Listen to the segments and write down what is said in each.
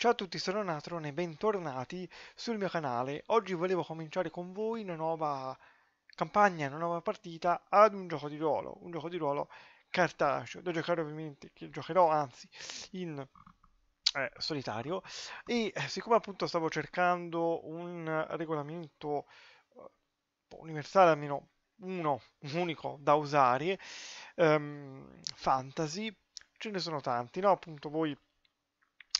Ciao a tutti, sono Natron e bentornati sul mio canale. Oggi volevo cominciare con voi una nuova campagna, una nuova partita ad un gioco di ruolo, un gioco di ruolo cartaceo, da giocare ovviamente, che giocherò anzi in eh, solitario. E eh, siccome appunto stavo cercando un regolamento eh, universale, almeno uno, unico da usare, ehm, fantasy, ce ne sono tanti, no? Appunto voi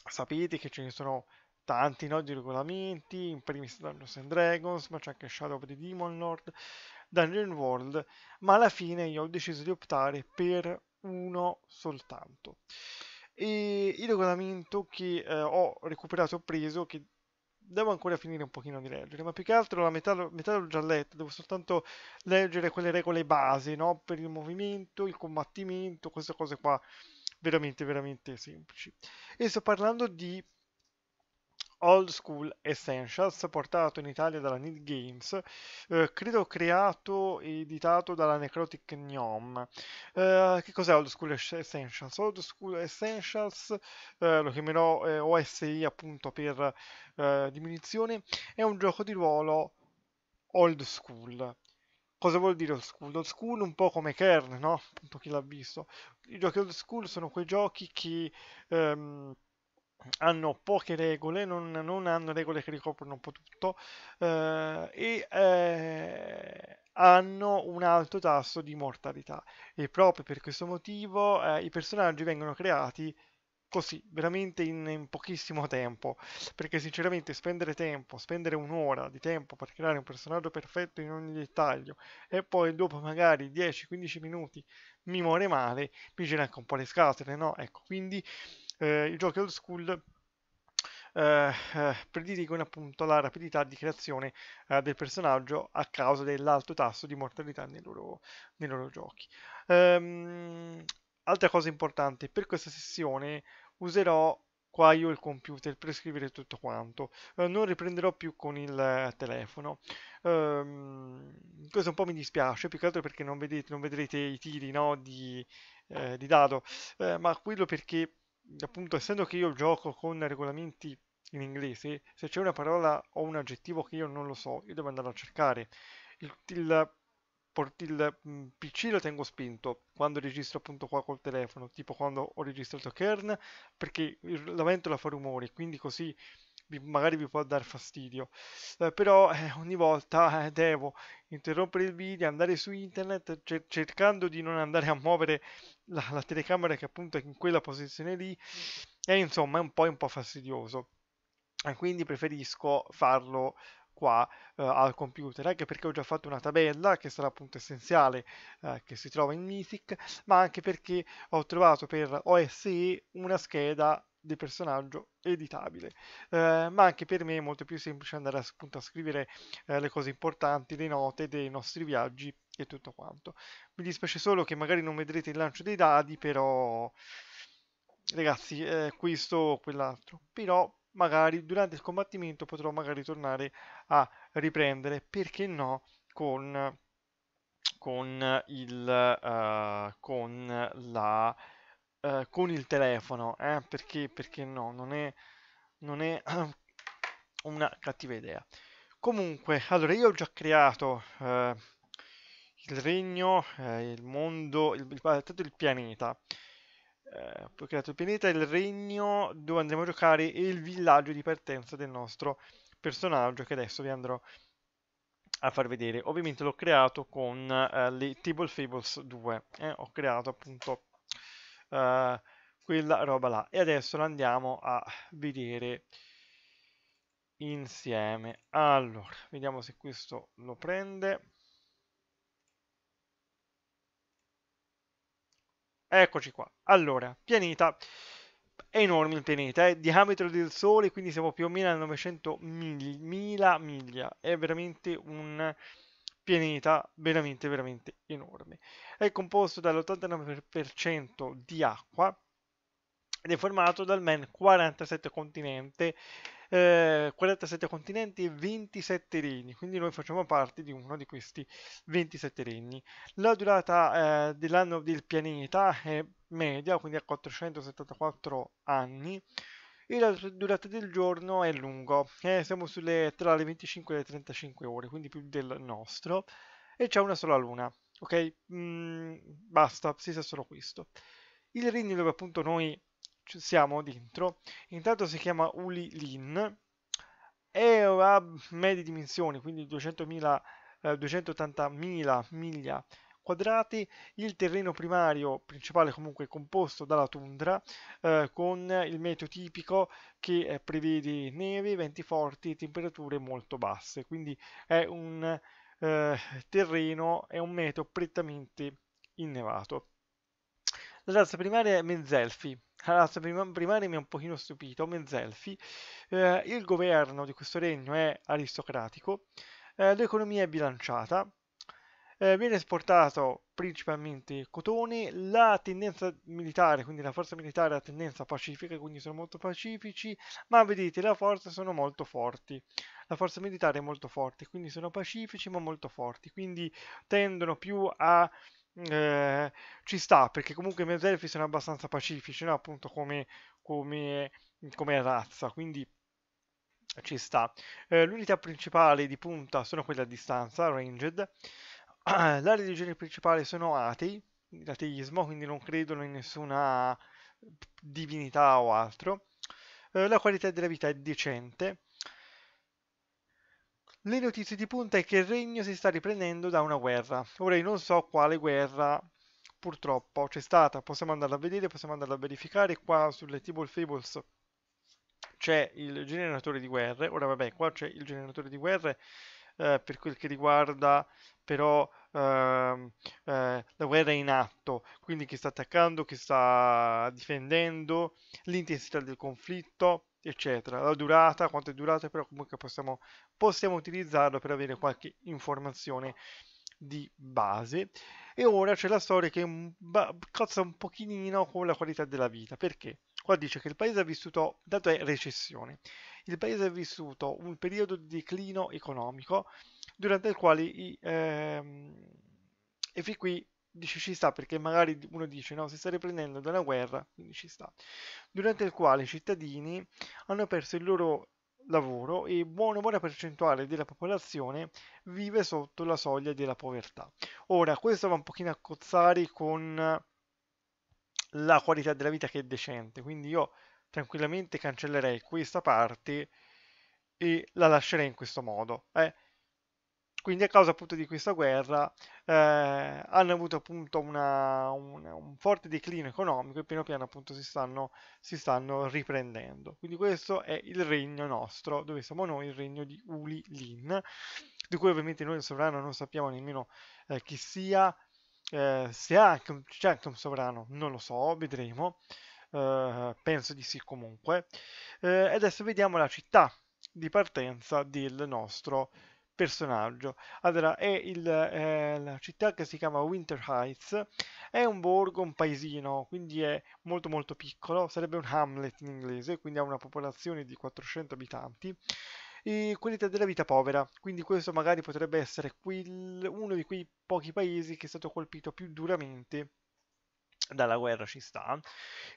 sapete che ce ne sono tanti no, di regolamenti, in primis Dungeons and Dragons, ma c'è anche Shadow of the Demon Lord, Dungeon World, ma alla fine io ho deciso di optare per uno soltanto. E il regolamento che eh, ho recuperato e ho preso, che devo ancora finire un pochino di leggere, ma più che altro la metà, metà l'ho già letto, devo soltanto leggere quelle regole base, no? Per il movimento, il combattimento, queste cose qua veramente veramente semplici e sto parlando di Old School Essentials portato in Italia dalla Need Games, eh, credo creato e editato dalla Necrotic Gnome Eh, che cos'è Old School Essentials? Old School Essentials, eh, lo chiamerò eh, OSI appunto per eh, diminuzione, è un gioco di ruolo old school cosa vuol dire old school? Old school un po' come Kern, no? Appunto chi l'ha visto. I giochi old school sono quei giochi che ehm, hanno poche regole, non, non, hanno regole che ricoprono un po' tutto eh, e eh, hanno un alto tasso di mortalità. E proprio per questo motivo eh, i personaggi vengono creati così, veramente in, in, pochissimo tempo, perché sinceramente spendere tempo, spendere un'ora di tempo per creare un personaggio perfetto in ogni dettaglio e poi dopo magari 10-15 minuti mi muore male, mi gira anche un po' le scatole, no? Ecco, quindi eh, i giochi old school eh, eh, prediligono appunto la rapidità di creazione eh, del personaggio a causa dell'alto tasso di mortalità nei loro, nei loro giochi. Ehm, altra cosa importante, per questa sessione userò qua io il computer per scrivere tutto quanto eh, non riprenderò più con il eh, telefono ehm, questo un po' mi dispiace più che altro perché non, vedete, non vedrete i tiri no, di, eh, di, dado eh, ma quello perché appunto essendo che io gioco con regolamenti in inglese se c'è una parola o un aggettivo che io non lo so io devo andare a cercare il, il il mm, PC lo tengo spento quando registro appunto qua col telefono, tipo quando ho registrato Kern, perché la ventola fa rumore, quindi così magari vi può dar fastidio. Eh, però eh, ogni volta eh, devo interrompere il video, andare su internet cer cercando di non andare a muovere la, la, telecamera che appunto è in quella posizione lì e insomma è un po', un po fastidioso. Quindi preferisco farlo qua eh, al computer, anche perché ho già fatto una tabella che sarà appunto essenziale eh, che si trova in Mythic, ma anche perché ho trovato per OSI una scheda di personaggio editabile eh, ma anche per me è molto più semplice andare a, appunto a scrivere eh, le cose importanti le note dei nostri viaggi e tutto quanto mi dispiace solo che magari non vedrete il lancio dei dadi però ragazzi eh, questo o quell'altro però magari durante il combattimento potrò magari tornare a riprendere, perché no, con, con, il, uh, con, la, uh, con il telefono, eh? perché, perché no, non è, non è una cattiva idea. Comunque, allora io ho già creato uh, il regno, il mondo, il, il, il pianeta poi ho creato il pianeta, il regno dove andremo a giocare e il villaggio di partenza del nostro personaggio che adesso vi andrò a far vedere. Ovviamente l'ho creato con eh, le Table Fables 2, eh, ho creato appunto eh, quella roba là e adesso la andiamo a vedere insieme. Allora, vediamo se questo lo prende. Eccoci qua. Allora, pianeta è enorme il pianeta, è eh? diametro del Sole, quindi siamo più o meno a 900 mila miglia. È veramente un pianeta veramente veramente enorme. È composto dall'89% di acqua ed è formato da almeno 47 continente eh, 47 continenti e 27 regni, quindi noi facciamo parte di uno di questi 27 regni. La durata eh, dell'anno del pianeta è media, quindi a 474 anni, e la durata del giorno è lungo, eh, siamo sulle, tra le 25 e le 35 ore, quindi più del nostro, e c'è una sola luna, ok? Mm, basta, si sa solo questo. Il regno dove appunto noi siamo dentro. Intanto si chiama Uli Lin è a medie dimensioni, quindi 200.000, eh, 280.000 miglia quadrati. Il terreno primario principale comunque è composto dalla tundra eh, con il meteo tipico che eh, prevede neve, venti forti e temperature molto basse. Quindi è un eh, terreno, è un meteo prettamente innevato. La razza primaria è Menzelfi, allora, prima, mi ha un pochino stupito, Menzelfi, eh, il governo di questo regno è aristocratico, eh, l'economia è bilanciata, eh, viene esportato principalmente cotone, la tendenza militare, quindi la forza militare ha tendenza pacifica, quindi sono molto pacifici, ma vedete la forza sono molto forti, la forza militare è molto forte, quindi sono pacifici ma molto forti, quindi tendono più a eh, ci sta, perché comunque i mezzelfi sono abbastanza pacifici, no? appunto come, come, come razza, quindi ci sta. Eh, l'unità principale di punta sono quelle a distanza, ranged. la religione principale sono atei, l'ateismo, quindi non credono in nessuna divinità o altro. Eh, la qualità della vita è decente. Le notizie di punta è che il regno si sta riprendendo da una guerra. Ora io non so quale guerra purtroppo c'è stata, possiamo andarla a vedere, possiamo andarla a verificare. Qua sulle Table Fables c'è il generatore di guerre, ora vabbè qua c'è il generatore di guerre eh, per quel che riguarda però Ehm, eh, la guerra in atto, quindi chi sta attaccando, chi sta difendendo, l'intensità del conflitto, eccetera, la durata, quanto è durata, però comunque possiamo, possiamo utilizzarlo per avere qualche informazione di base e ora c'è la storia che cozza un pochino con la qualità della vita perché qua dice che il paese ha vissuto dato è recessione il paese ha vissuto un periodo di declino economico durante il quale i, ehm, e fin qui dice ci sta perché magari uno dice no si sta riprendendo da guerra quindi ci sta durante il quale i cittadini hanno perso il loro lavoro e buona, buona percentuale della popolazione vive sotto la soglia della povertà ora questo va un pochino a cozzare con la qualità della vita che è decente quindi io tranquillamente cancellerei questa parte e la lascerei in questo modo eh? quindi a causa appunto di questa guerra eh, hanno avuto appunto una, una, un forte declino economico e piano piano appunto si stanno, si stanno, riprendendo. Quindi questo è il regno nostro, dove siamo noi, il regno di Uli Lin, di cui ovviamente noi il sovrano non sappiamo nemmeno eh, chi sia, eh, se anche, c'è anche un sovrano, non lo so, vedremo, eh, penso di sì comunque. e eh, adesso vediamo la città di partenza del nostro regno personaggio. Allora, è il, eh, la città che si chiama Winter Heights, è un borgo, un paesino, quindi è molto molto piccolo, sarebbe un hamlet in inglese, quindi ha una popolazione di 400 abitanti e qualità della vita povera. Quindi questo magari potrebbe essere quel, uno di quei pochi paesi che è stato colpito più duramente dalla guerra ci sta.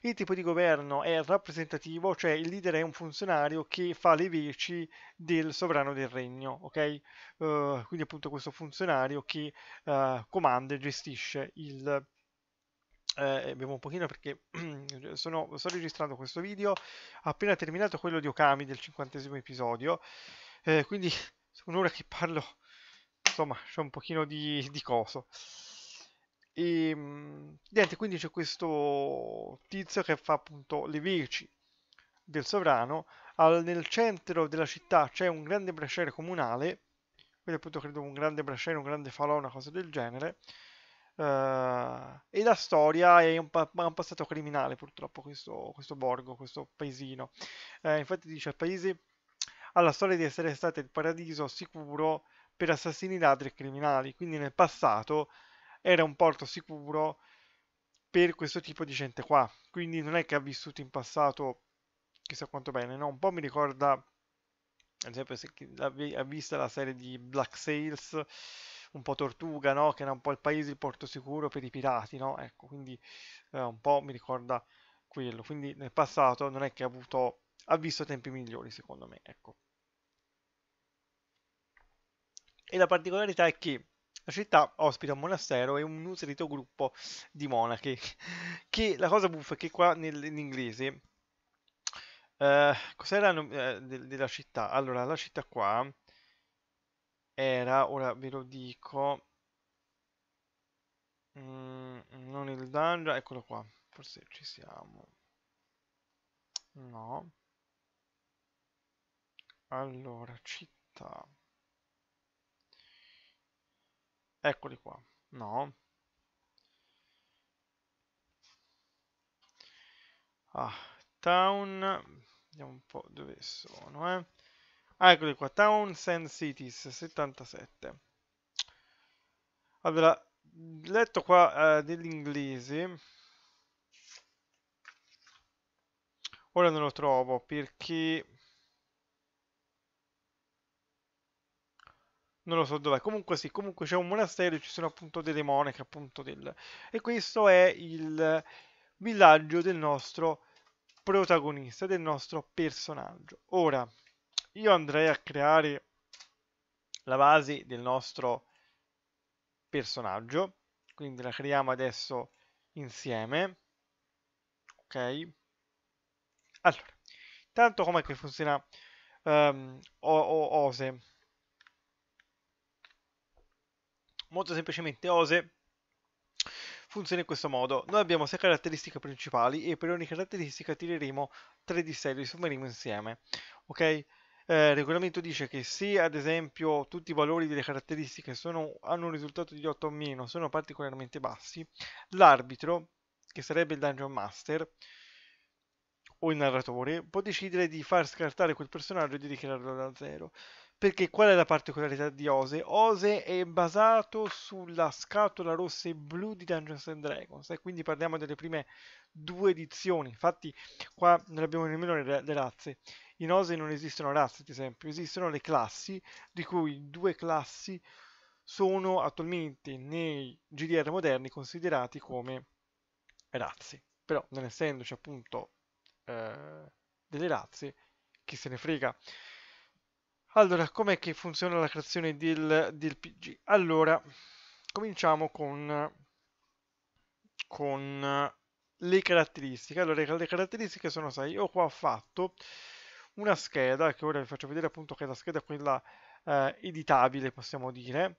Il tipo di governo è rappresentativo, cioè il leader è un funzionario che fa le veci del sovrano del regno, ok? Uh, quindi appunto questo funzionario che uh, comanda e gestisce il... Eh, bevo un pochino perché sono, sto registrando questo video appena terminato quello di Okami del cinquantesimo episodio, eh, quindi un'ora che parlo, insomma c'è un pochino di, di coso. E niente, quindi c'è questo tizio che fa appunto le veci del sovrano. Al, nel centro della città c'è un grande braciere comunale, quindi appunto credo un grande braciere, un grande falò, una cosa del genere. Uh, e la storia è un, pa- un passato criminale purtroppo questo, questo borgo, questo paesino. Uh, infatti dice al paese ha la storia di essere stato il paradiso sicuro per assassini, ladri e criminali. Quindi nel passato era un porto sicuro per questo tipo di gente qua. Quindi non è che ha vissuto in passato chissà quanto bene, no? Un po' mi ricorda, ad esempio, se ha visto la serie di Black Sails, un po' Tortuga, no? Che era un po' il paese, il porto sicuro per i pirati, no? Ecco, quindi eh, un po' mi ricorda quello. Quindi nel passato non è che ha avuto... ha visto tempi migliori, secondo me, ecco. E la particolarità è che la città ospita un monastero e un nutrito gruppo di monache. Che la cosa buffa è che qua nel, in inglese... Eh, cos'era eh, de, della città? Allora, la città qua era, ora ve lo dico... Mm, non il dungeon, eccolo qua, forse ci siamo. No. Allora, città. Eccoli qua. No. Ah, town. Vediamo un po' dove sono, eh. Ah, eccoli qua. Town Sand Cities 77. Allora, letto qua eh, degli inglesi. Ora non lo trovo perché non lo so dov'è, comunque sì, comunque c'è un monastero e ci sono appunto delle monache, appunto del... E questo è il villaggio del nostro protagonista, del nostro personaggio. Ora, io andrei a creare la base del nostro personaggio, quindi la creiamo adesso insieme, ok? Allora, intanto com'è che funziona um, o o Ose? molto semplicemente OSE funziona in questo modo. Noi abbiamo 6 caratteristiche principali e per ogni caratteristica tireremo 3 di 6, li sommeremo insieme. Ok? Eh, il regolamento dice che se ad esempio tutti i valori delle caratteristiche sono, hanno un risultato di 8 o meno, sono particolarmente bassi, l'arbitro, che sarebbe il dungeon master, o il narratore, può decidere di far scartare quel personaggio e di dichiararlo da zero. Perché qual è la particolarità di Ose? Ose è basato sulla scatola rossa e blu di Dungeons and Dragons e quindi parliamo delle prime due edizioni. Infatti qua non abbiamo nemmeno le, razze. In Ose non esistono razze, ad esempio, esistono le classi, di cui due classi sono attualmente nei GDR moderni considerati come razze. Però non essendoci appunto eh, delle razze, chi se ne frega. Allora, com'è che funziona la creazione del, del PG? Allora, cominciamo con, con eh, le caratteristiche. Allora, le caratteristiche sono, sai, io qua ho fatto una scheda, che ora vi faccio vedere appunto che è la scheda quella eh, editabile, possiamo dire.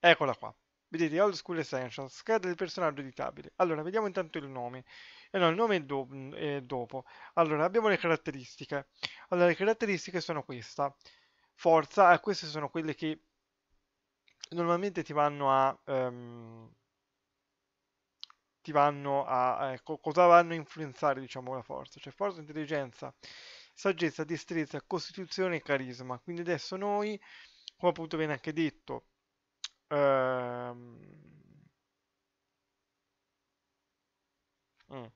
Eccola qua. Vedete, Old School Essentials, scheda del personaggio editabile. Allora, vediamo intanto il nome e no, il nome è, do è dopo. Allora, abbiamo le caratteristiche. Allora, le caratteristiche sono questa. Forza, eh, queste sono quelle che normalmente ti vanno a... Um, ti vanno a... Eh, co cosa vanno a influenzare, diciamo, la forza? Cioè, forza, intelligenza, saggezza, destrezza, costituzione e carisma. Quindi adesso noi, come appunto viene anche detto... Um, Mm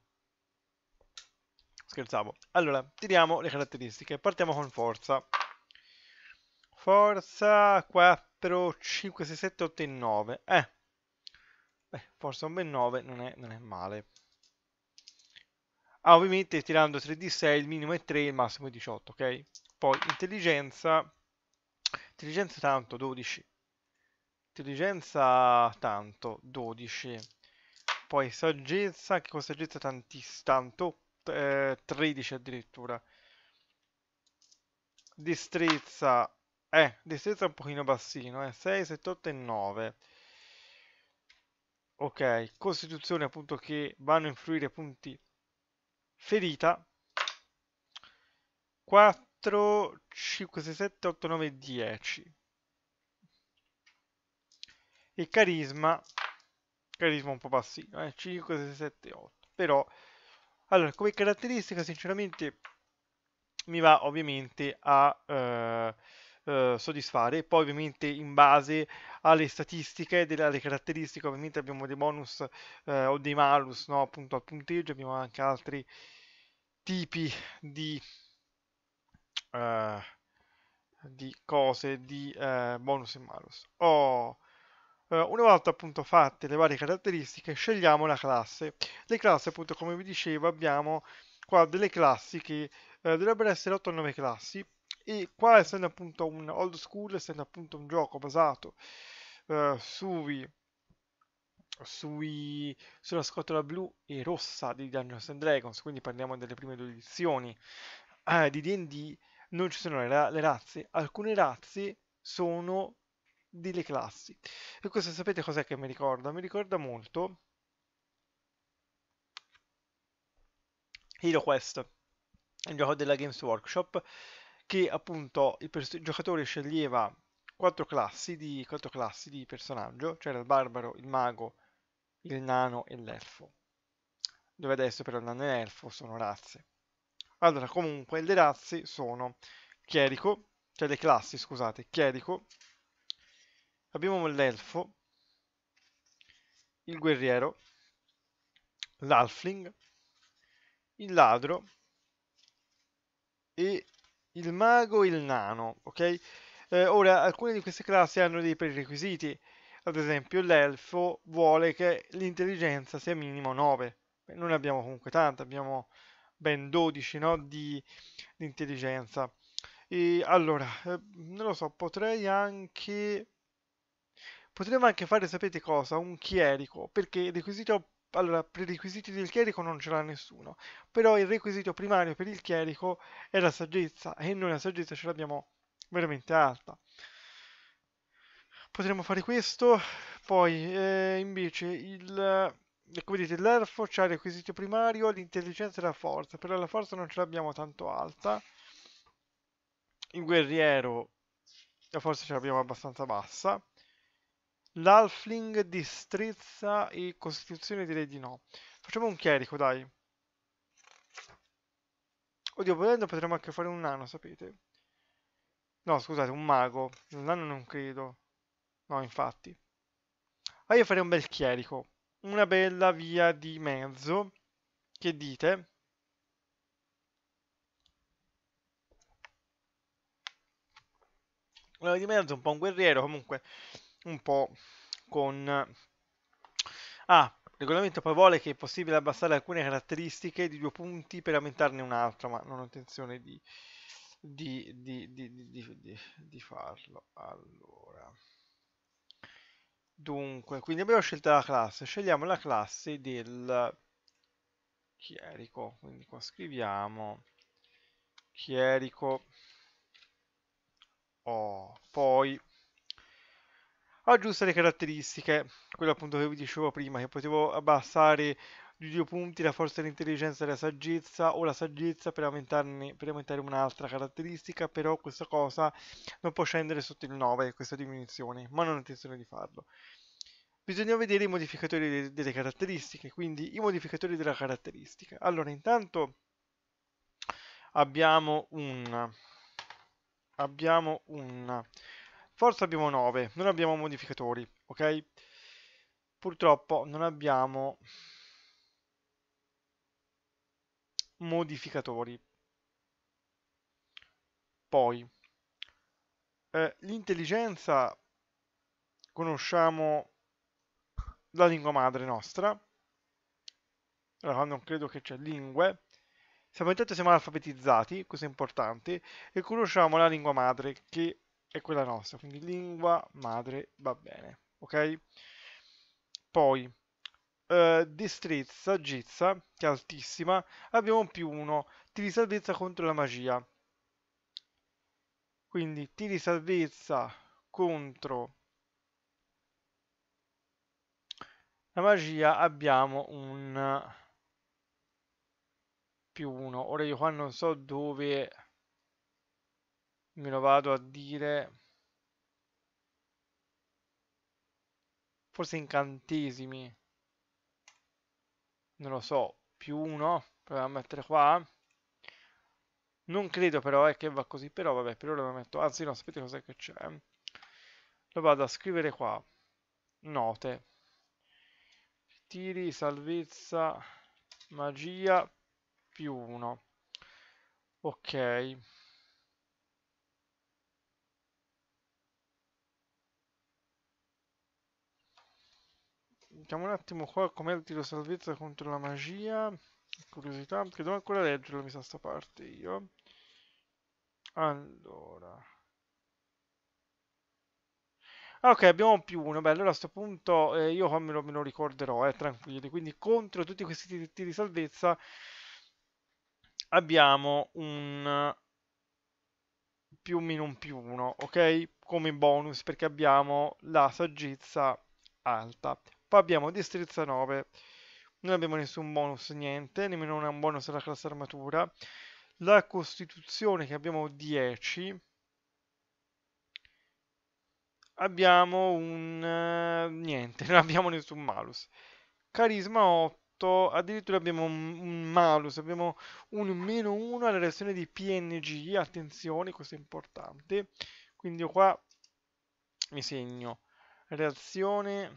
scherzavo. Allora, tiriamo le caratteristiche. Partiamo con forza. Forza 4, 5, 6, 7, 8 e 9. Eh. Beh, forza un bel 9 non è, non è male. Ah, ovviamente tirando 3 di 6 il minimo è 3, il massimo è 18, ok? Poi intelligenza. Intelligenza tanto, 12. Intelligenza tanto, 12. Poi saggezza, che con saggezza tanti, tanto, eh, 13 addirittura. Distrizza, eh, distrizza un pochino bassino, eh, 6, 7, 8 e 9. Ok, costituzione appunto che vanno a influire punti ferita. 4, 5, 6, 7, 8, 9, 10. E carisma, carisma un po' bassino, eh, 5, 6, 7, 8. Però allora, come caratteristica, sinceramente, mi va ovviamente a eh, eh, soddisfare. Poi, ovviamente, in base alle statistiche, delle, alle caratteristiche, ovviamente abbiamo dei bonus eh, o dei malus, no? Appunto al punteggio, abbiamo anche altri tipi di, eh, di cose, di eh, bonus e malus. Oh, eh, una volta appunto fatte le varie caratteristiche scegliamo la classe. Le classi appunto come vi dicevo abbiamo qua delle classi che eh, dovrebbero essere 8 o 9 classi e qua essendo appunto un old school, essendo appunto un gioco basato eh, sui, sui, sulla scatola blu e rossa di Dungeons and Dragons, quindi parliamo delle prime due edizioni eh, di D&D, non ci sono le, le razze, alcune razze sono delle classi. E questo sapete cos'è che mi ricorda? Mi ricorda molto HeroQuest, il gioco della Games Workshop, che appunto il, il giocatore sceglieva quattro classi, di, quattro classi di personaggio, cioè il barbaro, il mago, il nano e l'elfo. Dove adesso però il nano e l'elfo sono razze. Allora, comunque, le razze sono chierico, cioè le classi, scusate, chierico, abbiamo l'elfo, il guerriero, l'alfling, il ladro e il mago e il nano, ok? Eh, ora, alcune di queste classi hanno dei prerequisiti, ad esempio l'elfo vuole che l'intelligenza sia minimo 9, noi ne abbiamo comunque tanta, abbiamo ben 12 no, di, di intelligenza. E allora, eh, non lo so, potrei anche Potremmo anche fare, sapete cosa? Un chierico, perché il requisito allora, prerequisiti del chierico non ce l'ha nessuno, però il requisito primario per il chierico è la saggezza e noi la saggezza ce l'abbiamo veramente alta. Potremmo fare questo, poi eh, invece il... Eh, come vedete l'elfo ha il requisito primario, l'intelligenza e la forza, però la forza non ce l'abbiamo tanto alta. Il guerriero la forza ce l'abbiamo abbastanza bassa. L'Alfling di Strezza e Costituzione direi di no. Facciamo un chierico, dai. Oddio, volendo potremmo anche fare un nano, sapete? No, scusate, un mago. Un nano non credo. No, infatti. Ah, io farei un bel chierico. Una bella via di mezzo. Che dite? Una via di mezzo, un po' un guerriero, comunque un po' con... Ah, il regolamento poi vuole che è possibile abbassare alcune caratteristiche di due punti per aumentarne un altro, ma non ho intenzione di, di, di, di, farlo. Allora. Dunque, quindi abbiamo scelto la classe. Scegliamo la classe del chierico. Quindi qua scriviamo chierico. Oh, poi ho aggiusta le caratteristiche, quello appunto che vi dicevo prima, che potevo abbassare di due punti la forza dell'intelligenza e la saggezza o la saggezza per, per aumentare un'altra caratteristica, però questa cosa non può scendere sotto il 9, questa diminuzione, ma non ho intenzione di farlo. Bisogna vedere i modificatori de delle caratteristiche, quindi i modificatori della caratteristica. Allora, intanto abbiamo un... abbiamo un Forza abbiamo 9, non abbiamo modificatori, ok? Purtroppo non abbiamo modificatori. Poi, eh, l'intelligenza conosciamo la lingua madre nostra. Allora, non credo che c'è lingue. Siamo intanto siamo alfabetizzati, questo è importante, e conosciamo la lingua madre che è quella nostra, quindi lingua madre va bene, ok? Poi, eh, destrezza, gizza, che è altissima, abbiamo più uno, tiri salvezza contro la magia. Quindi tiri salvezza contro la magia abbiamo un più uno. Ora io qua non so dove me lo vado a dire forse incantesimi non lo so più uno proviamo a mettere qua non credo però eh, che va così però vabbè per ora lo metto anzi no sapete cos'è che c'è lo vado a scrivere qua note tiri salvezza magia più uno ok Vediamo un attimo qua com'è il tiro salvezza contro la magia. Curiosità, che devo ancora leggerlo, mi sa sta parte io. Allora. Ah, ok, abbiamo più uno. Beh, allora a questo punto eh, io me lo, me lo ricorderò, eh, tranquilli. Quindi contro tutti questi tiri, tiri salvezza abbiamo un più meno un più uno, ok? Come bonus perché abbiamo la saggezza alta. Poi abbiamo destrezza 9. Non abbiamo nessun bonus, niente, nemmeno un bonus alla classe armatura. La costituzione che abbiamo 10. Abbiamo un... Eh, niente, non abbiamo nessun malus. Carisma 8, addirittura abbiamo un malus, abbiamo un meno 1 alla reazione di PNG, attenzione, questo è importante. Quindi io qua mi segno reazione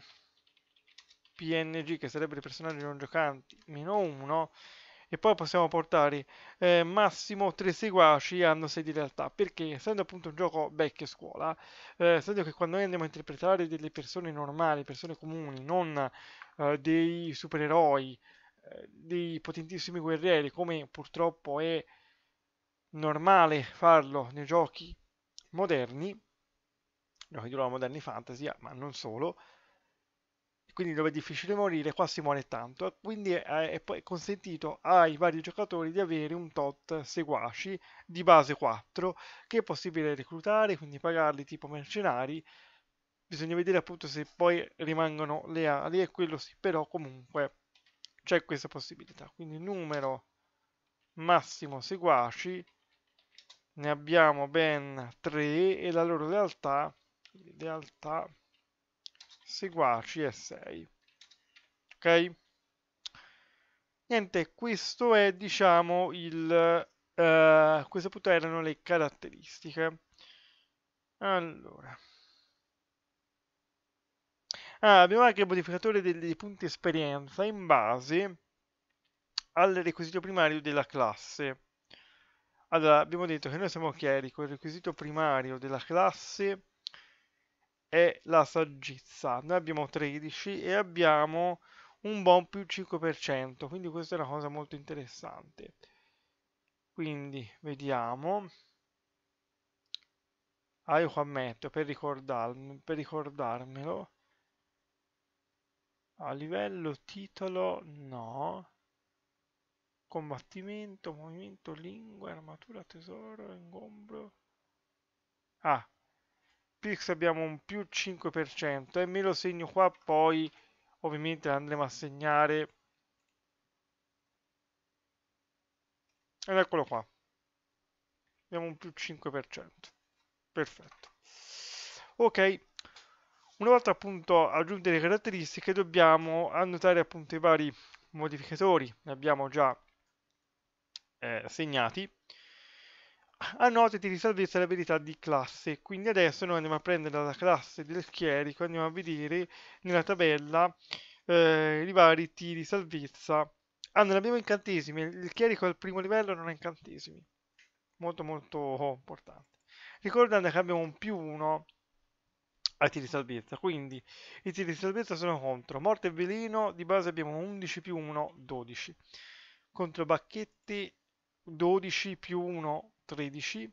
PNG, che sarebbero i personaggi non giocanti, meno 1, e poi possiamo portare eh, massimo 3 seguaci hanno 6 di realtà perché essendo appunto un gioco vecchia scuola eh, essendo che quando noi andiamo a interpretare delle persone normali persone comuni non eh, dei supereroi eh, dei potentissimi guerrieri come purtroppo è normale farlo nei giochi moderni giochi di ruolo moderni fantasy ma non solo quindi dove è difficile morire, qua si muore tanto, quindi è, è, è, consentito ai vari giocatori di avere un tot seguaci di base 4 che è possibile reclutare, quindi pagarli tipo mercenari, bisogna vedere appunto se poi rimangono le ali e quello sì, però comunque c'è questa possibilità, quindi numero massimo seguaci, ne abbiamo ben 3 e la loro lealtà, lealtà seguaci e 6 ok niente questo è diciamo il uh, queste appunto erano le caratteristiche allora ah, abbiamo anche il modificatore dei, dei punti esperienza in base al requisito primario della classe allora abbiamo detto che noi siamo chiari con il requisito primario della classe è la saggezza. Noi abbiamo 13 e abbiamo un buon più 5%, quindi questa è una cosa molto interessante. Quindi vediamo. Ah, io qua metto per, ricordarmi, per ricordarmelo. A livello titolo no. Combattimento, movimento, lingua, armatura, tesoro, ingombro. Ah, Pix abbiamo un più 5% e me lo segno qua, poi ovviamente andremo a segnare. Ed eccolo qua. Abbiamo un più 5%. Perfetto. Ok. Una volta appunto aggiunte le caratteristiche dobbiamo annotare appunto i vari modificatori, ne abbiamo già eh, segnati a ah, note ti le abilità di classe quindi adesso noi andiamo a prendere la classe del chierico andiamo a vedere nella tabella eh, i vari tiri di salvezza ah non abbiamo incantesimi il chierico al primo livello non ha incantesimi molto molto importante ricordando che abbiamo un più 1 a tiri di salvezza quindi i tiri di salvezza sono contro morte e veleno di base abbiamo 11 più 1 12 contro bacchetti 12 più 1 13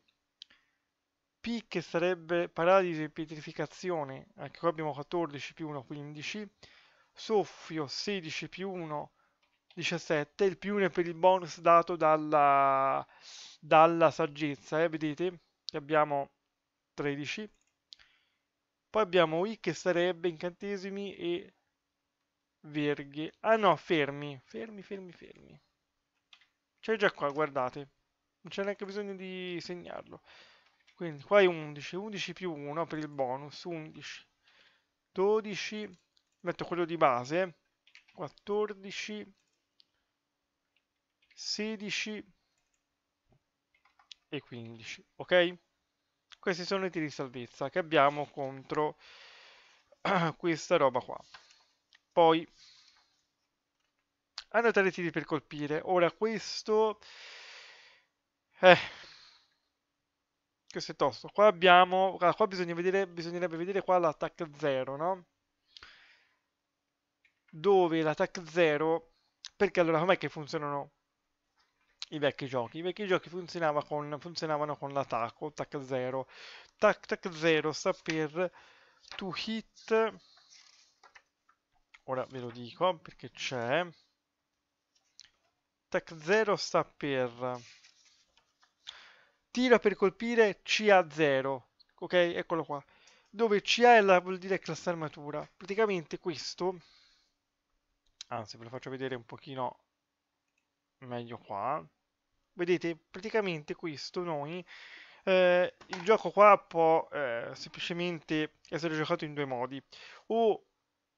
P che sarebbe paralisi e pietrificazione, anche qua abbiamo 14 più 1 15 soffio 16 più 1 17 il più 1 è per il bonus dato dalla, dalla saggezza eh? vedete che abbiamo 13 poi abbiamo i che sarebbe incantesimi e verghe ah no fermi fermi fermi fermi c'è già qua guardate non c'è neanche bisogno di segnarlo quindi qua è 11 11 più 1 per il bonus 11 12 metto quello di base 14 16 e 15 ok questi sono i tiri di salvezza che abbiamo contro questa roba qua poi annotare i tiri per colpire ora questo eh, questo è tosto. Qua abbiamo, ah, qua bisogna vedere, bisognerebbe vedere qua l'attack 0, no? Dove l'attack 0, perché allora com'è che funzionano i vecchi giochi? I vecchi giochi funzionava con, funzionavano con l'attacco, tac 0. Tac tac 0 sta per to hit, ora ve lo dico perché c'è, tac 0 sta per tira per colpire CA0, ok? Eccolo qua, dove CA la, vuol dire classe armatura. Praticamente questo, anzi ve lo faccio vedere un pochino meglio qua, vedete praticamente questo noi eh, il gioco qua può eh, semplicemente essere giocato in due modi o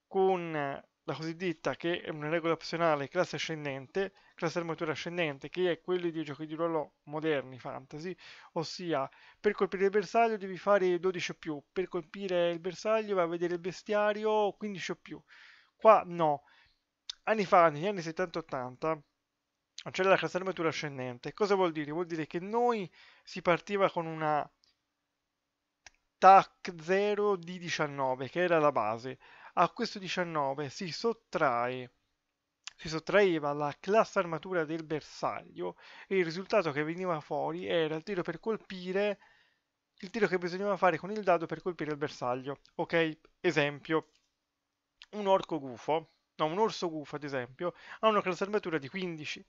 con la cosiddetta che è una regola opzionale classe ascendente, classe armatura ascendente, che è quella dei giochi di ruolo moderni fantasy, ossia per colpire il bersaglio devi fare 12 o più, per colpire il bersaglio vai a vedere il bestiario 15 o più. Qua no. Anni fa, negli anni 70-80, c'era la classe armatura ascendente. Cosa vuol dire? Vuol dire che noi si partiva con una TAC 0 di 19, che era la base a questo 19 si sottrae si sottraeva la classe armatura del bersaglio e il risultato che veniva fuori era il tiro per colpire il tiro che bisognava fare con il dado per colpire il bersaglio. Ok, esempio, un orco gufo, no, un orso gufo ad esempio, ha una classe armatura di 15.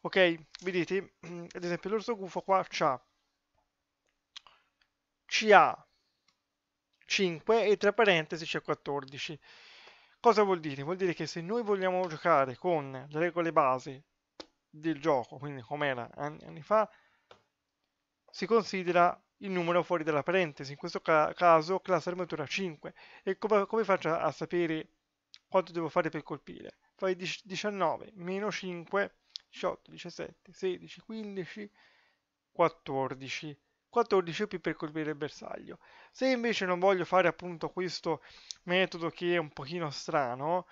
Ok, vedete, ad esempio l'orso gufo qua c'ha CA 5 e tra parentesi c'è 14. Cosa vuol dire? Vuol dire che se noi vogliamo giocare con le regole base del gioco, quindi com'era anni, anni fa, si considera il numero fuori dalla parentesi, in questo ca caso classe armatura 5. E come, come faccio a sapere quanto devo fare per colpire? Fai 19 meno 5, 18, 17, 16, 15, 14. 14 più per colpire il bersaglio. Se invece non voglio fare appunto questo metodo che è un pochino strano,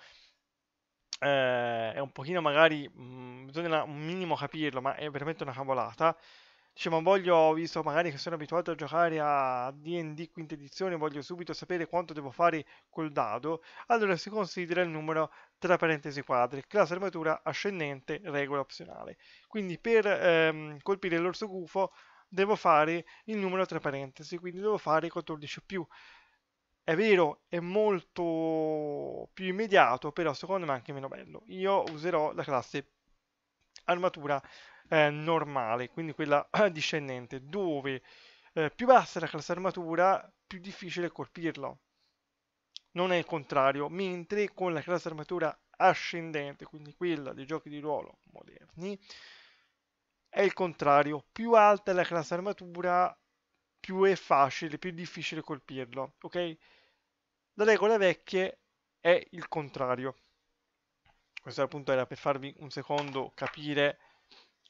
eh, è un pochino magari, mh, mm, bisogna un minimo capirlo, ma è veramente una cavolata, Diciamo, voglio, visto magari che sono abituato a giocare a D&D quinta edizione, voglio subito sapere quanto devo fare col dado, allora si considera il numero tra parentesi quadri, classe armatura ascendente, regola opzionale. Quindi per ehm, colpire l'orso gufo devo fare il numero tra parentesi, quindi devo fare 14 più. È vero, è molto più immediato, però secondo me è anche meno bello. Io userò la classe armatura eh, normale, quindi quella discendente, dove eh, più bassa è la classe armatura, più difficile è colpirlo. Non è il contrario, mentre con la classe armatura ascendente, quindi quella dei giochi di ruolo moderni, è il contrario, più alta è la classe armatura, più è facile, più è difficile colpirlo, ok? Le regole vecchie è il contrario. Questo appunto era per farvi un secondo capire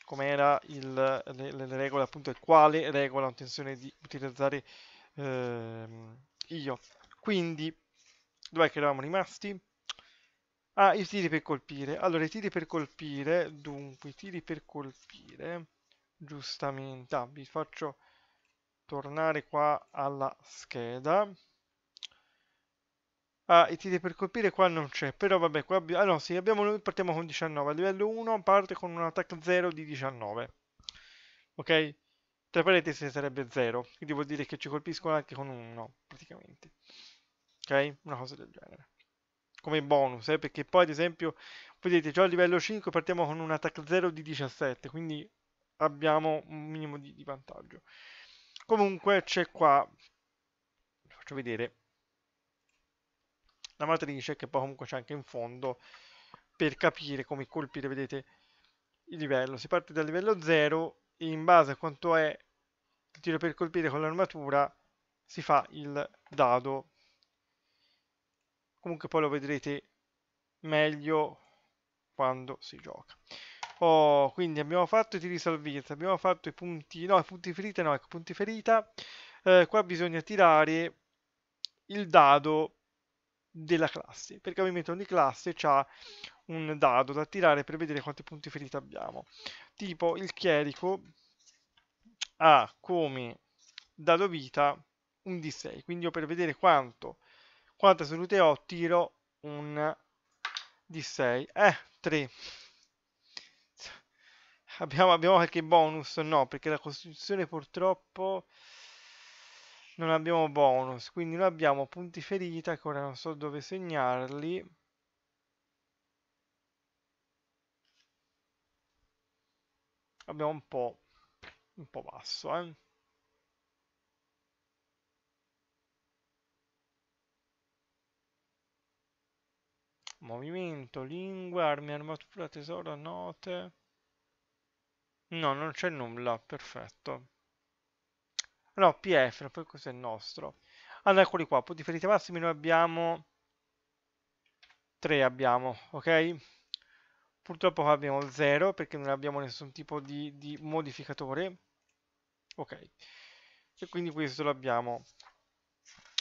com'era il, le, le, regole, appunto, e quale regola ho intenzione di utilizzare eh, io. Quindi, dov'è che eravamo rimasti? Ah, i tiri per colpire. Allora, i tiri per colpire, dunque, i tiri per colpire, giustamente, ah, vi faccio tornare qua alla scheda. Ah, i tiri per colpire qua non c'è, però vabbè, qua abbiamo... Ah no, sì, abbiamo partiamo con 19, a livello 1 parte con un attack 0 di 19. Ok? Tra parentesi sarebbe 0, quindi vuol dire che ci colpiscono anche con 1, praticamente. Ok? Una cosa del genere come bonus, eh, perché poi ad esempio, vedete, già a livello 5 partiamo con un attack 0 di 17, quindi abbiamo un minimo di, di vantaggio. Comunque c'è qua, vi faccio vedere, la matrice che poi comunque c'è anche in fondo per capire come colpire, vedete, il livello. Si parte dal livello 0 e in base a quanto è il tiro per colpire con l'armatura si fa il dado comunque poi lo vedrete meglio quando si gioca. Oh, quindi abbiamo fatto i tiri salvezza, abbiamo fatto i punti, no, i punti ferita, no, ecco, punti ferita. Eh, qua bisogna tirare il dado della classe, perché ovviamente ogni classe ha un dado da tirare per vedere quanti punti ferita abbiamo. Tipo il chierico ha come dado vita un D6, quindi io per vedere quanto quante salute ho? Oh, tiro un di 6. Eh, 3. Abbiamo, abbiamo qualche bonus? No, perché la costituzione purtroppo non abbiamo bonus. Quindi noi abbiamo punti ferita che ora non so dove segnarli. Abbiamo un po', un po' basso, eh. Movimento, lingua, armi, armatura, tesoro, note. No, non c'è nulla, perfetto. No, PF, poi questo è il nostro. Allora, eccoli qua, punti ferite massimi, noi abbiamo... 3 abbiamo, ok? Purtroppo qua abbiamo 0 perché non abbiamo nessun tipo di, di modificatore. Ok. E quindi questo l'abbiamo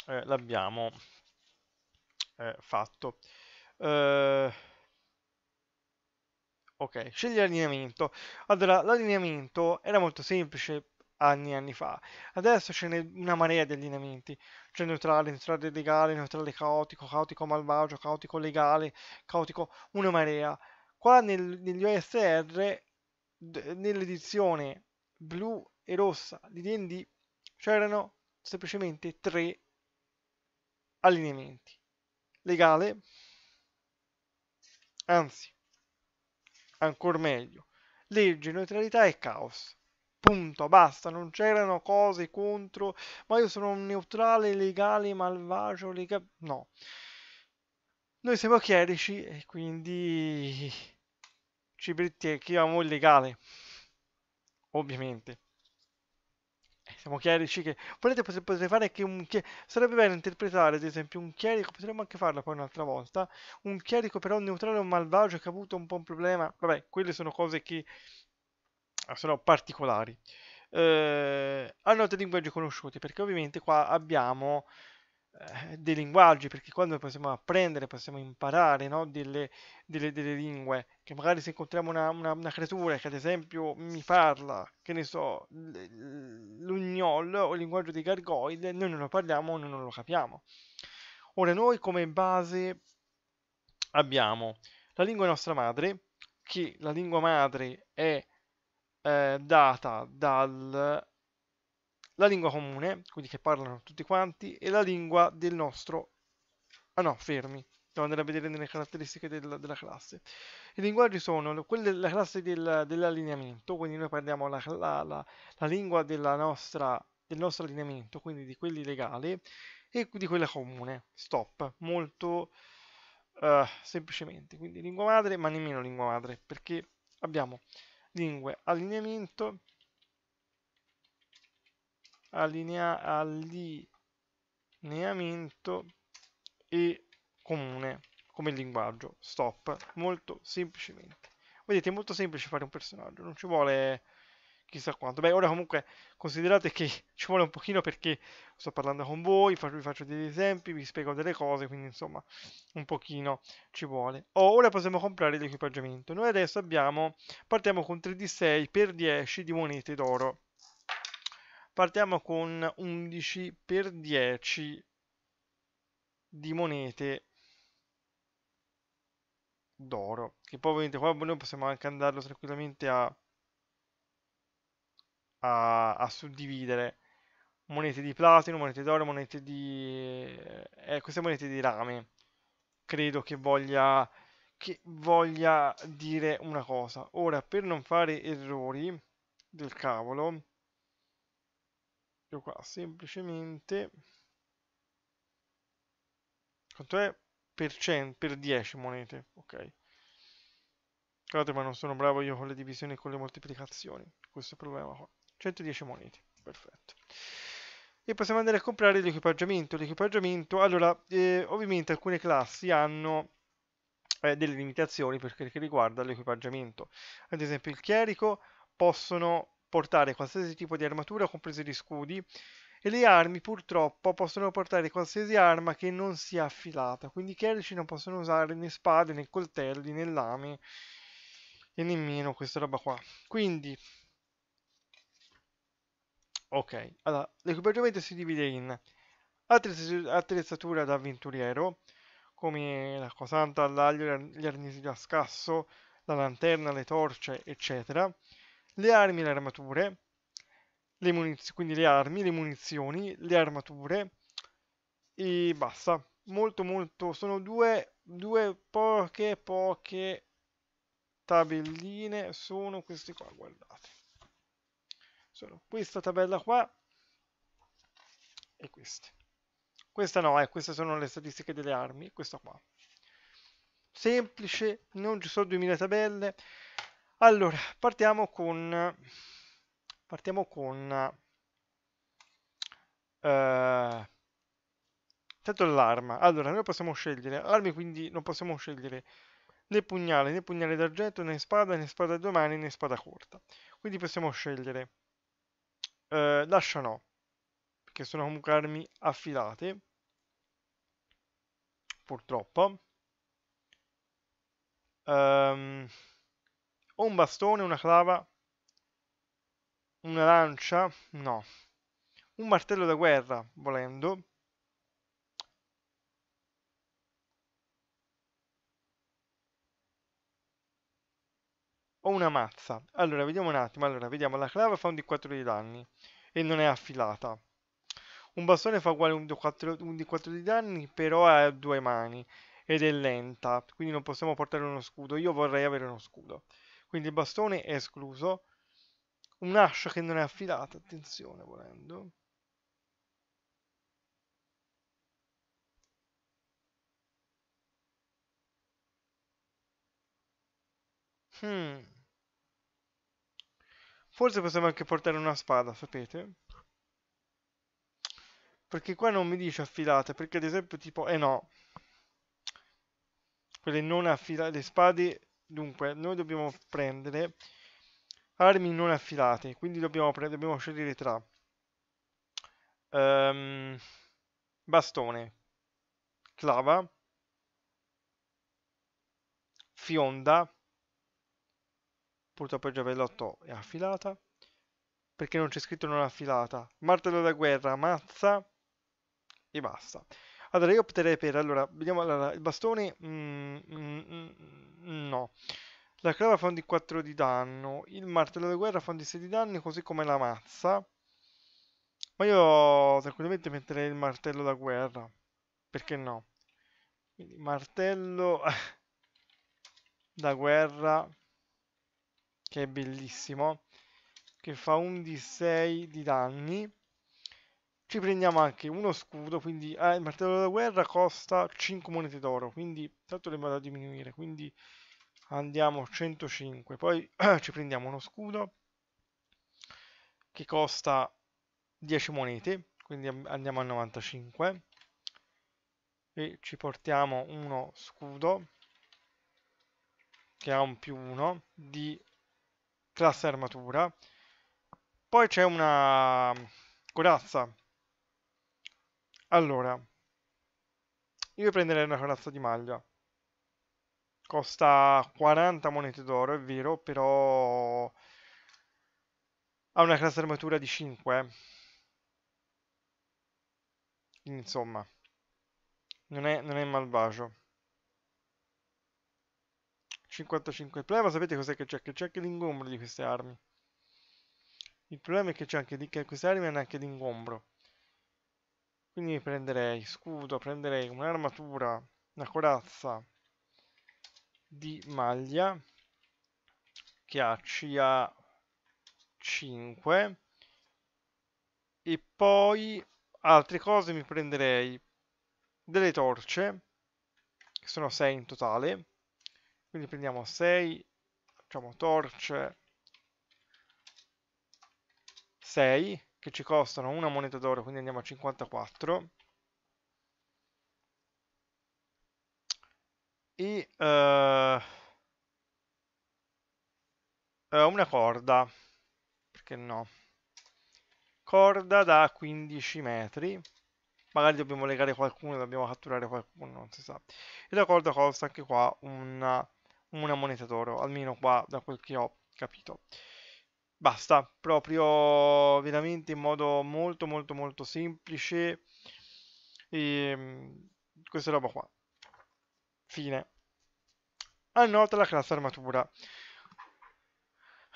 eh, l'abbiamo eh, fatto. Eh, ok, scegli l'allineamento. Allora, l'allineamento era molto semplice anni e anni fa. Adesso ce n'è una marea di allineamenti. C'è neutrale, neutrale legale, neutrale caotico, caotico malvagio, caotico legale, caotico... una marea. Qua nel, negli OSR, nell'edizione blu e rossa di D&D, c'erano semplicemente tre allineamenti. Legale, Anzi, ancora meglio, legge, neutralità e caos. Punto, basta, non c'erano cose contro, ma io sono un neutrale, legale, malvagio, legale... No. Noi siamo chierici e quindi ci permettiamo il legale, ovviamente. Siamo chierici che... Volete potete fare che un chierico... Sarebbe bello interpretare, ad esempio, un chierico, potremmo anche farlo poi un'altra volta, un chierico però neutrale o malvagio che ha avuto un po' un problema. Vabbè, quelle sono cose che eh, sono particolari. Eh, a note linguaggi conosciuti, perché ovviamente qua abbiamo eh, dei linguaggi, perché quando possiamo apprendere, possiamo imparare no? delle, delle, delle, lingue, che magari se incontriamo una, una, una, creatura che ad esempio mi parla, che ne so, l'ugnol o il linguaggio dei gargoyle, noi non lo parliamo, o non lo capiamo. Ora noi come base abbiamo la lingua nostra madre, che la lingua madre è eh, data dal la lingua comune, quindi che parlano tutti quanti, e la lingua del nostro... Ah no, fermi, devo andare a vedere nelle caratteristiche del, della classe. I linguaggi sono quelle della classe del, dell'allineamento, quindi noi parliamo la, la, la, la lingua nostra, del nostro allineamento, quindi di quelli legali, e di quella comune, stop, molto uh, semplicemente. Quindi lingua madre, ma nemmeno lingua madre, perché abbiamo lingue allineamento, allinea allineamento e comune come linguaggio stop molto semplicemente vedete è molto semplice fare un personaggio non ci vuole chissà quanto beh ora comunque considerate che ci vuole un pochino perché sto parlando con voi vi faccio degli esempi vi spiego delle cose quindi insomma un pochino ci vuole oh, ora possiamo comprare l'equipaggiamento noi adesso abbiamo partiamo con 3d6 per 10 di monete d'oro partiamo con 11 per 10 di monete d'oro che poi ovviamente qua noi possiamo anche andarlo tranquillamente a, a, a suddividere monete di platino, monete d'oro, monete di... Eh, queste monete di rame credo che voglia che voglia dire una cosa ora per non fare errori del cavolo io qua semplicemente quanto è per, 100, per 10 monete, ok. Guardate, ma non sono bravo io con le divisioni e con le moltiplicazioni. Questo è il problema qua. 110 monete, perfetto. E possiamo andare a comprare l'equipaggiamento. L'equipaggiamento, allora, eh, ovviamente alcune classi hanno eh, delle limitazioni per quel che riguarda l'equipaggiamento. Ad esempio il chierico possono portare qualsiasi tipo di armatura, compreso gli scudi, e le armi purtroppo possono portare qualsiasi arma che non sia affilata, quindi i chierici non possono usare né spade, né coltelli, né lame, e nemmeno questa roba qua. Quindi, ok, allora, l'equipaggiamento si divide in attrezzatura da avventuriero, come la cosanta l'aglio, gli arnesi da scasso, la lanterna, le torce, eccetera le armi e le armature, le quindi le armi, le munizioni, le armature e basta. Molto molto, sono due, due poche poche tabelline, sono queste qua, guardate. Sono questa tabella qua e queste. Questa no, eh, queste sono le statistiche delle armi, questa qua. Semplice, non ci sono 2000 tabelle, allora, partiamo con... Partiamo con... Uh, eh, tanto l'arma. Allora, noi possiamo scegliere armi, quindi non possiamo scegliere né pugnale, né pugnale d'argento, né spada, né spada a due mani, né spada corta. Quindi possiamo scegliere uh, lascia no, perché sono comunque armi affilate, purtroppo. Um, ho un bastone, una clava, una lancia, no. Un martello da guerra, volendo. o una mazza. Allora, vediamo un attimo. Allora, vediamo. La clava fa un D4 di danni e non è affilata. Un bastone fa uguale un D4, un D4 di danni, però ha due mani ed è lenta, quindi non possiamo portare uno scudo. Io vorrei avere uno scudo quindi il bastone è escluso, un'ascia che non è affilata, attenzione volendo. Hmm. Forse possiamo anche portare una spada, sapete? Perché qua non mi dice affilata, perché ad esempio tipo... Eh no. Quelle non affilate, le spade Dunque, noi dobbiamo prendere armi non affilate, quindi dobbiamo, dobbiamo scegliere tra um, bastone, clava, fionda, purtroppo il giavellotto è affilata, perché non c'è scritto non affilata, martello da guerra, mazza e basta. Allora, io opterei per... Allora, vediamo, allora, il bastone... Mm, mm, mm, no. La clava fa un di 4 di danno, il martello da guerra fa un di 6 di danni, così come la mazza. Ma io tranquillamente metterei il martello da guerra. Perché no? Quindi martello da guerra, che è bellissimo, che fa un di 6 di danni ci prendiamo anche uno scudo, quindi eh, il martello da guerra costa 5 monete d'oro, quindi tanto le vado a diminuire, quindi andiamo 105, poi ci prendiamo uno scudo che costa 10 monete, quindi andiamo a 95 e ci portiamo uno scudo che ha un più 1 di classe armatura, poi c'è una corazza allora, io prenderei una corazza di maglia. Costa 40 monete d'oro, è vero, però ha una classe armatura di 5. Eh. Insomma, non è, non è malvagio. 55 pleva, sapete cos'è che c'è? Che c'è anche l'ingombro di queste armi. Il problema è che c'è anche di che queste armi hanno anche l'ingombro. Quindi prenderei scudo, prenderei un'armatura, una corazza di maglia che ha CA 5 e poi altre cose mi prenderei delle torce che sono 6 in totale quindi prendiamo 6 facciamo torce 6 che ci costano una moneta d'oro, quindi andiamo a 54. E uh, una corda, perché no? Corda da 15 metri. Magari dobbiamo legare qualcuno, dobbiamo catturare qualcuno, non si sa. E la corda costa anche qua una, una moneta d'oro, almeno qua da quel che ho capito. Basta, proprio veramente in modo molto molto molto semplice. E ehm, questa roba qua. Fine. Annota la classe armatura.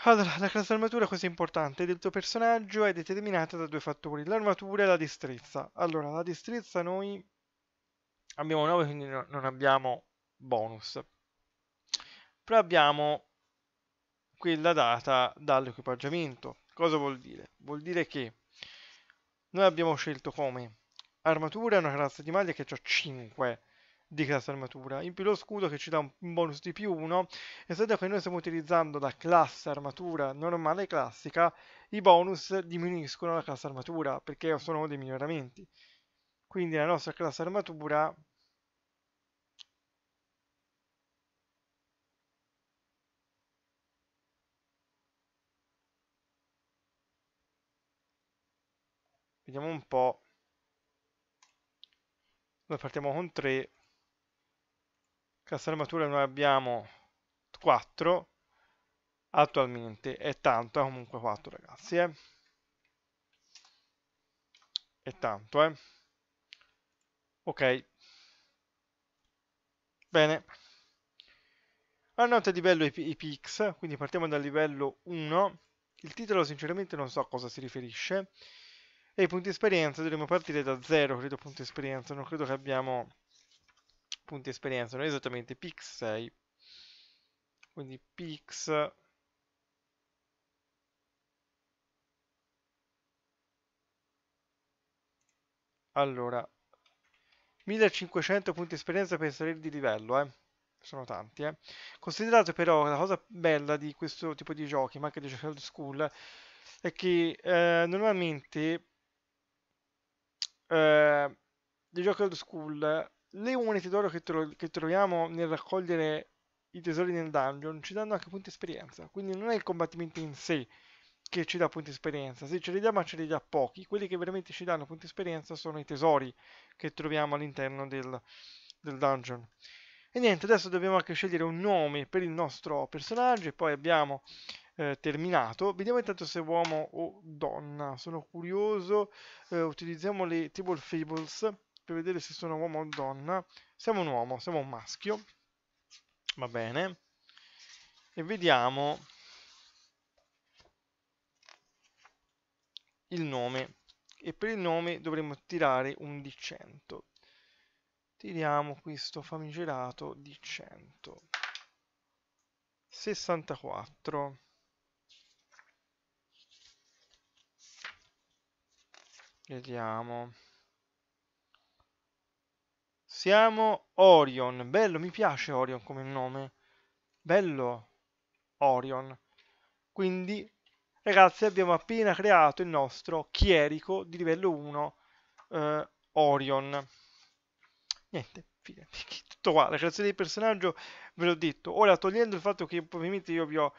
Allora, la classe armatura, questo è importante, del tuo personaggio è determinata da due fattori, l'armatura e la destrezza. Allora, la destrezza noi abbiamo 9, quindi no, non abbiamo bonus. Però abbiamo quella data dall'equipaggiamento. Cosa vuol dire? Vuol dire che noi abbiamo scelto come armatura una classe di maglia che ha 5 di classe armatura, in più lo scudo che ci dà un bonus di più 1, e essendo che noi stiamo utilizzando la classe armatura normale classica, i bonus diminuiscono la classe armatura perché sono dei miglioramenti. Quindi la nostra classe armatura Vediamo un po'. Noi partiamo con 3. Cassa armatura noi abbiamo 4. Attualmente è tanto, è eh, comunque 4 ragazzi, eh. È tanto, eh. Ok. Bene. Annota il livello i pix, quindi partiamo dal livello 1. Il titolo sinceramente non so a cosa si riferisce. E i punti esperienza dovremmo partire da zero, credo, punti esperienza. Non credo che abbiamo punti esperienza, non è esattamente pix 6. Quindi pix... Allora, 1500 punti esperienza per salire di livello, eh sono tanti. Eh. Considerate però la cosa bella di questo tipo di giochi, ma anche di giochi old school, è che eh, normalmente Ehm, di giochi old school, le monete d'oro che, tro che, troviamo nel raccogliere i tesori nel dungeon ci danno anche punti esperienza. Quindi non è il combattimento in sé che ci dà punti esperienza. Se ce li dà, ma ce li dà pochi. Quelli che veramente ci danno punti esperienza sono i tesori che troviamo all'interno del, del dungeon. E niente, adesso dobbiamo anche scegliere un nome per il nostro personaggio e poi abbiamo eh, terminato. Vediamo intanto se uomo o donna. Sono curioso. Eh, utilizziamo le table fables per vedere se sono uomo o donna. Siamo un uomo, siamo un maschio. Va bene. E vediamo il nome. E per il nome dovremmo tirare un di 100. Tiriamo questo famigerato di 100. 64 Vediamo. Siamo Orion. Bello, mi piace Orion come nome. Bello Orion. Quindi, ragazzi, abbiamo appena creato il nostro chierico di livello 1 eh, Orion. Niente, fine. Tutto qua. La creazione del personaggio ve l'ho detto. Ora, togliendo il fatto che ovviamente io vi ho,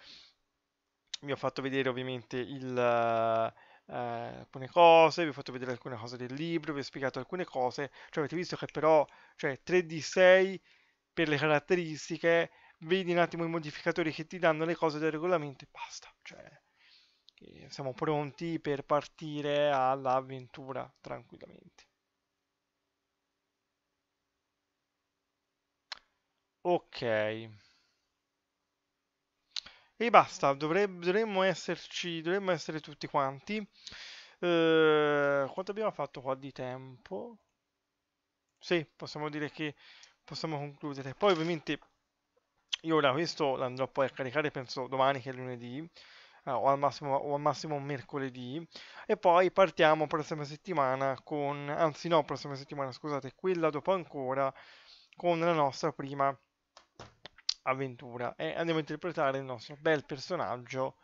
vi ho fatto vedere ovviamente il... Uh, eh, alcune cose, vi ho fatto vedere alcune cose del libro, vi ho spiegato alcune cose, cioè avete visto che però cioè 3D6 per le caratteristiche, vedi un attimo i modificatori che ti danno le cose del regolamento e basta, cioè siamo pronti per partire all'avventura tranquillamente. Ok. E basta, dovreb- dovremmo esserci, dovremmo essere tutti quanti. Eh, quanto abbiamo fatto qua di tempo? Sì, possiamo dire che possiamo concludere. Poi ovviamente io ora questo l'andrò poi a caricare penso domani che è lunedì. Uh, o, al massimo, o al massimo mercoledì e poi partiamo prossima settimana con anzi no prossima settimana scusate quella dopo ancora con la nostra prima avventura e andiamo a interpretare il nostro bel personaggio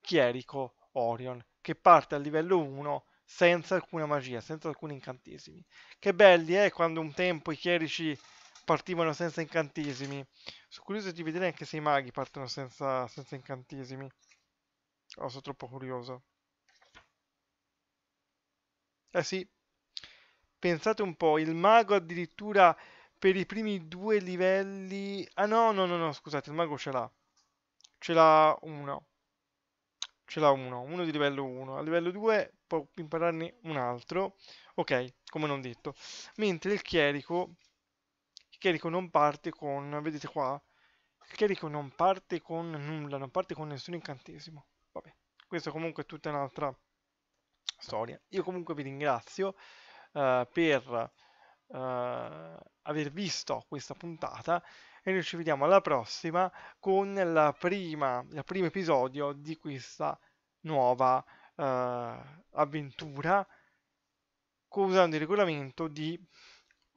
chierico Orion che parte al livello 1 senza alcuna magia, senza alcuni incantesimi. Che belli, eh, quando un tempo i chierici partivano senza incantesimi. Sono curioso di vedere anche se i maghi partono senza, senza incantesimi. Oh, sono troppo curioso. Eh sì, pensate un po', il mago addirittura per i primi due livelli... Ah no, no, no, no, scusate, il mago ce l'ha. Ce l'ha uno. Ce l'ha uno, uno di livello 1. A livello 2 può impararne un altro. Ok, come non detto. Mentre il chierico... Il chierico non parte con... Vedete qua? Il chierico non parte con nulla, non parte con nessun incantesimo. Vabbè, questa comunque è tutta un'altra storia. Io comunque vi ringrazio uh, per uh, aver visto questa puntata e noi ci vediamo alla prossima con la prima, il primo episodio di questa nuova uh, avventura usando il regolamento di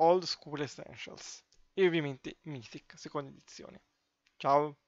Old School Essentials e ovviamente Mythic, seconda edizione. Ciao!